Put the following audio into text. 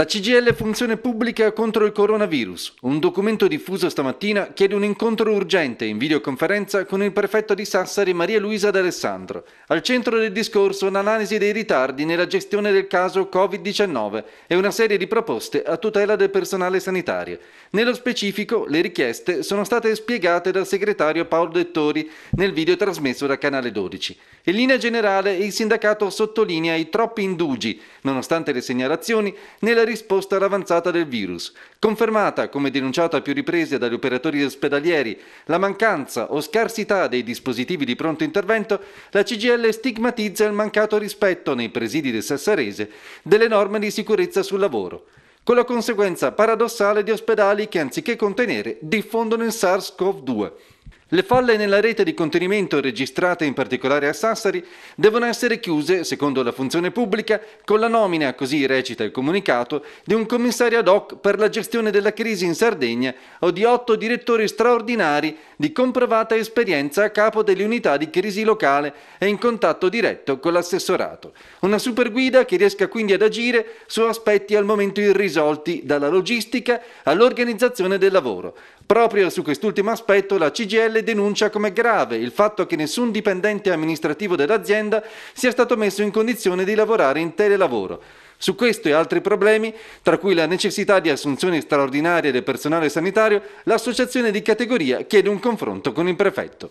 La CGL Funzione Pubblica contro il coronavirus. Un documento diffuso stamattina chiede un incontro urgente in videoconferenza con il prefetto di Sassari Maria Luisa D'Alessandro. Al centro del discorso un'analisi dei ritardi nella gestione del caso Covid-19 e una serie di proposte a tutela del personale sanitario. Nello specifico, le richieste sono state spiegate dal segretario Paolo Dettori nel video trasmesso da Canale 12. In linea generale, il sindacato sottolinea i troppi indugi, nonostante le segnalazioni, nella risposta all'avanzata del virus, confermata, come denunciato a più riprese dagli operatori ospedalieri, la mancanza o scarsità dei dispositivi di pronto intervento, la CGL stigmatizza il mancato rispetto nei presidi del Sassarese delle norme di sicurezza sul lavoro con la conseguenza paradossale di ospedali che anziché contenere diffondono il SARS-CoV-2. Le falle nella rete di contenimento registrate in particolare a Sassari devono essere chiuse, secondo la funzione pubblica, con la nomina, così recita il comunicato, di un commissario ad hoc per la gestione della crisi in Sardegna o di otto direttori straordinari di comprovata esperienza a capo delle unità di crisi locale e in contatto diretto con l'assessorato. Una superguida che riesca quindi ad agire su aspetti al momento irrisolti dalla logistica all'organizzazione del lavoro. Proprio su quest'ultimo aspetto la CGL le denuncia come grave il fatto che nessun dipendente amministrativo dell'azienda sia stato messo in condizione di lavorare in telelavoro. Su questo e altri problemi, tra cui la necessità di assunzioni straordinarie del personale sanitario, l'associazione di categoria chiede un confronto con il prefetto.